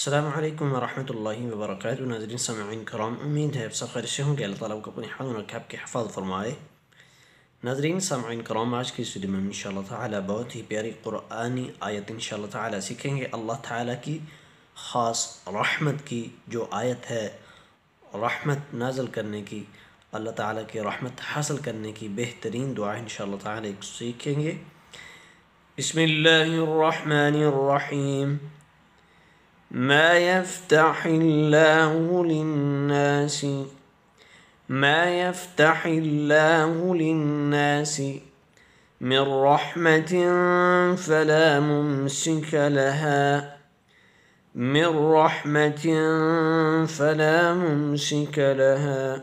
السلام علیکم ورحمۃ اللہ وبرکاتہ ناظرین سامعین کرام امید ہے سب خیر سے ہوں کہ اللہ تعالیٰ کو اپنی اپنے رکھے آپ کے حفاظ فرمائے ناظرین سامعین کرام آج کی سری میں ان شاء اللہ تعالیٰ بہت ہی پیاری قرآنی آیت ان شاء اللہ تعالیٰ سیکھیں گے اللہ تعالیٰ کی خاص رحمت کی جو آیت ہے رحمت نازل کرنے کی اللہ تعالیٰ کی رحمت حاصل کرنے کی بہترین دعا ان شاء اللہ تعالیٰ سیکھیں گے بسم اللہ الرحمن الرحیم ما يفتح الله للناس ما يفتح الله للناس من رحمة فلا ممسك لها من رحمة فلا ممسك لها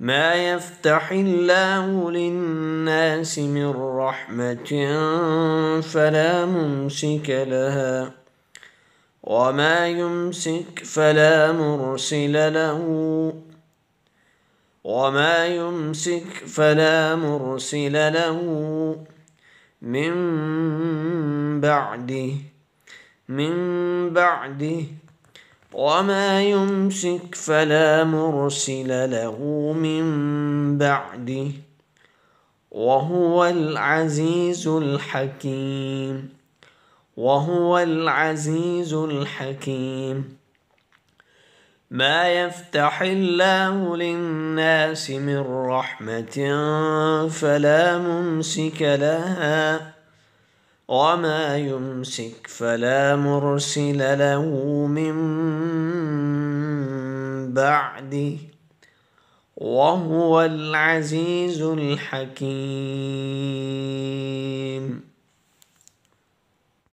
ما يفتح الله للناس من رحمة فلا ممسك لها وما يمسك فلا مرسل له وما يمسك فلا مرسل له من بعده من بعده وما يمسك فلا مرسل له من بعده وهو العزيز الحكيم وهو العزيز الحكيم ما يفتح الله للناس من رحمة فلا ممسك لها وما يمسك فلا مرسل له من بعده وهو العزيز الحكيم